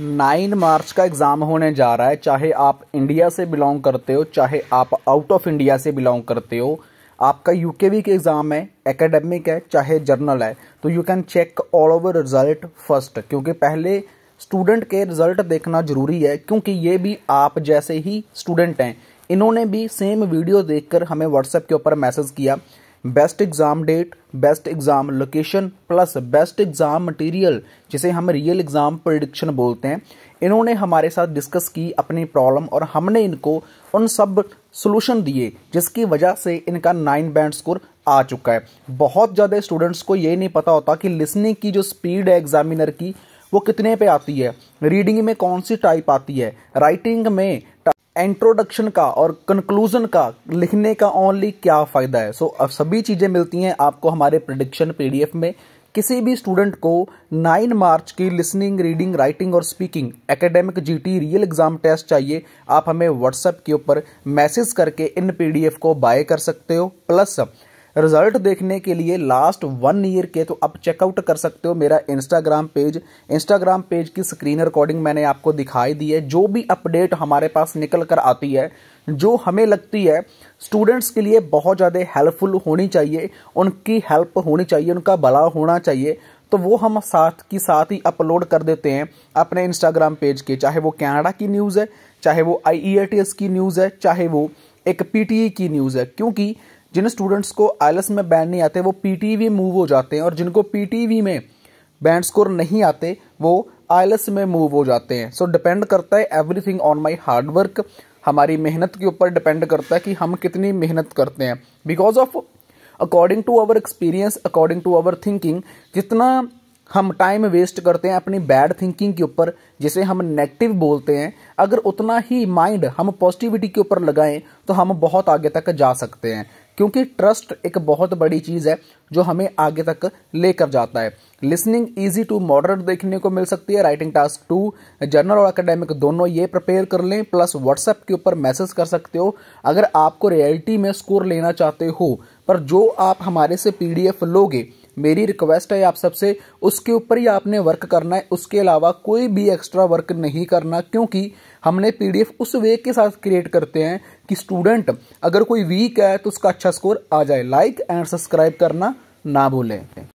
nine मार्च का exam होने जा रहा है चाहे आप इंडिया से बिलोंग करते हो चाहे आप आउट ऑफ इंडिया से बिलोंग करते हो आपका यू के वी के एग्ज़ाम है एकेडमिक है चाहे जर्नल है तो you can check all over result first क्योंकि पहले स्टूडेंट के रिजल्ट देखना ज़रूरी है क्योंकि ये भी आप जैसे ही स्टूडेंट हैं इन्होंने भी सेम वीडियो देखकर हमें व्हाट्सएप के ऊपर मैसेज किया best exam date best exam location plus best exam material जिसे हम रियल एग्ज़ाम प्रडिक्शन बोलते हैं इन्होंने हमारे साथ डिस्कस की अपनी प्रॉब्लम और हमने इनको उन सब सोल्यूशन दिए जिसकी वजह से इनका नाइन बैंड स्कोर आ चुका है बहुत ज़्यादा स्टूडेंट्स को ये नहीं पता होता कि लिसनिंग की जो स्पीड है एग्जामिनर की वो कितने पे आती है रीडिंग में कौन सी टाइप आती है राइटिंग में इंट्रोडक्शन का और कंक्लूजन का लिखने का ओनली क्या फ़ायदा है सो so, अब सभी चीज़ें मिलती हैं आपको हमारे प्रडिक्शन पीडीएफ में किसी भी स्टूडेंट को 9 मार्च की लिसनिंग रीडिंग राइटिंग और speaking academic GT real exam test चाहिए आप हमें व्हाट्सएप के ऊपर मैसेज करके इन पीडीएफ को बाय कर सकते हो प्लस रिजल्ट देखने के लिए लास्ट वन ईयर के तो आप चेकआउट कर सकते हो मेरा इंस्टाग्राम पेज इंस्टाग्राम पेज की स्क्रीन रिकॉर्डिंग मैंने आपको दिखाई दी है जो भी अपडेट हमारे पास निकल कर आती है जो हमें लगती है स्टूडेंट्स के लिए बहुत ज़्यादा हेल्पफुल होनी चाहिए उनकी हेल्प होनी चाहिए उनका भला होना चाहिए तो वो हम साथ की साथ ही अपलोड कर देते हैं अपने इंस्टाग्राम पेज के चाहे वो कैनाडा की न्यूज़ है चाहे वो आई e की न्यूज़ है चाहे वो एक पीटीई e की न्यूज़ है क्योंकि जिन स्टूडेंट्स को आईलस में बैंड नहीं आते वो पीटीवी मूव हो जाते हैं और जिनको पीटीवी में बैंड स्कोर नहीं आते वो आईलस में मूव हो जाते हैं सो so, डिपेंड करता है एवरीथिंग ऑन माई हार्डवर्क हमारी मेहनत के ऊपर डिपेंड करता है कि हम कितनी मेहनत करते हैं because of according to our experience according to our thinking जितना हम टाइम वेस्ट करते हैं अपनी बैड थिंकिंग के ऊपर जिसे हम नेगेटिव बोलते हैं अगर उतना ही माइंड हम पॉजिटिविटी के ऊपर लगाएं तो हम बहुत आगे तक जा सकते हैं क्योंकि ट्रस्ट एक बहुत बड़ी चीज़ है जो हमें आगे तक लेकर जाता है लिसनिंग इजी टू मॉडरेट देखने को मिल सकती है राइटिंग टास्क टू जनरल और अकेडेमिक दोनों ये प्रिपेयर कर लें प्लस व्हाट्सएप के ऊपर मैसेज कर सकते हो अगर आपको रियलिटी में स्कोर लेना चाहते हो पर जो आप हमारे से पीडीएफ लोगे मेरी रिक्वेस्ट है आप सबसे उसके ऊपर ही आपने वर्क करना है उसके अलावा कोई भी एक्स्ट्रा वर्क नहीं करना क्योंकि हमने पीडीएफ उस वे के साथ क्रिएट करते हैं कि स्टूडेंट अगर कोई वीक है तो उसका अच्छा स्कोर आ जाए लाइक एंड सब्सक्राइब करना ना भूलें